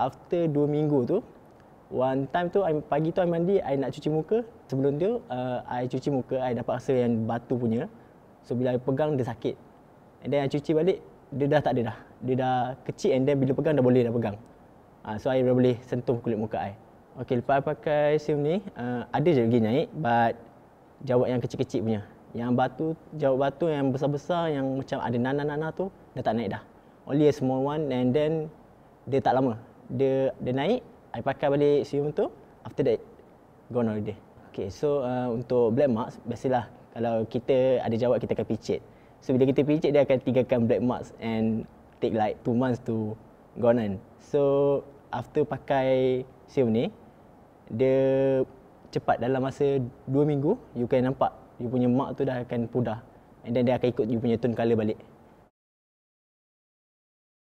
after 2 minggu tu one time tu I, pagi tu I mandi I nak cuci muka sebelum tu uh, I cuci muka I dapat rasa yang batu punya so bila I pegang dia sakit and then I cuci balik dia dah tak ada dah dia dah kecil and then bila pegang dah boleh dah pegang uh, so I dah boleh sentuh kulit muka I Okay, lepas I pakai sim ni, uh, ada je lagi naik but jawab yang kecil-kecil punya. Yang batu, jawab batu yang besar-besar yang macam ada nana-nana tu, dah tak naik dah. Only a small one and then dia tak lama dia dia naik I pakai balik serum tu after that gone already Okay, so uh, untuk black marks biasalah kalau kita ada jawab kita akan picit so bila kita picit dia akan tinggalkan black marks and take like 2 months to gone on. so after pakai serum ni dia cepat dalam masa 2 minggu you can nampak you punya mark tu dah akan pudar and then dia akan ikut you punya tone color balik